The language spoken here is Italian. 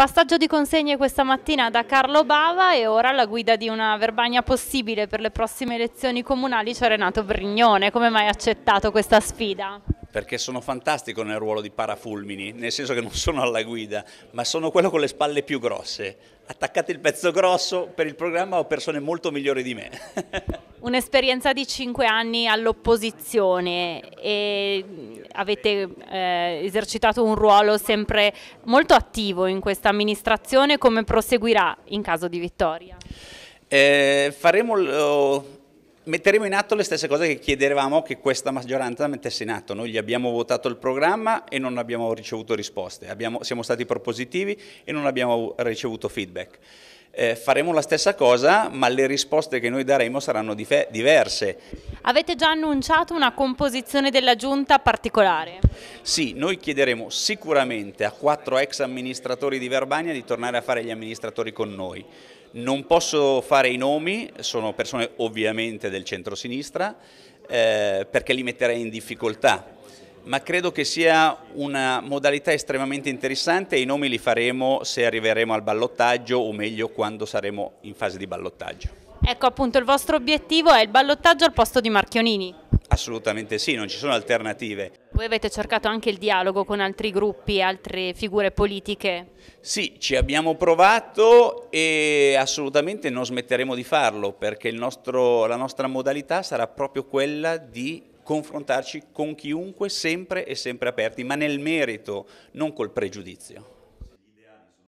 Passaggio di consegne questa mattina da Carlo Bava e ora alla guida di una verbagna possibile per le prossime elezioni comunali c'è cioè Renato Brignone. Come mai ha accettato questa sfida? Perché sono fantastico nel ruolo di parafulmini, nel senso che non sono alla guida, ma sono quello con le spalle più grosse. Attaccate il pezzo grosso, per il programma ho persone molto migliori di me. Un'esperienza di cinque anni all'opposizione e avete eh, esercitato un ruolo sempre molto attivo in questa amministrazione, come proseguirà in caso di vittoria? Eh, faremo, metteremo in atto le stesse cose che chiedevamo che questa maggioranza mettesse in atto. Noi gli abbiamo votato il programma e non abbiamo ricevuto risposte, abbiamo, siamo stati propositivi e non abbiamo ricevuto feedback eh, faremo la stessa cosa, ma le risposte che noi daremo saranno diverse. Avete già annunciato una composizione della giunta particolare? Sì, noi chiederemo sicuramente a quattro ex amministratori di Verbania di tornare a fare gli amministratori con noi. Non posso fare i nomi, sono persone ovviamente del centro-sinistra, eh, perché li metterei in difficoltà ma credo che sia una modalità estremamente interessante e i nomi li faremo se arriveremo al ballottaggio o meglio quando saremo in fase di ballottaggio. Ecco appunto il vostro obiettivo è il ballottaggio al posto di Marchionini. Assolutamente sì, non ci sono alternative. Voi avete cercato anche il dialogo con altri gruppi, altre figure politiche? Sì, ci abbiamo provato e assolutamente non smetteremo di farlo perché nostro, la nostra modalità sarà proprio quella di confrontarci con chiunque sempre e sempre aperti, ma nel merito, non col pregiudizio.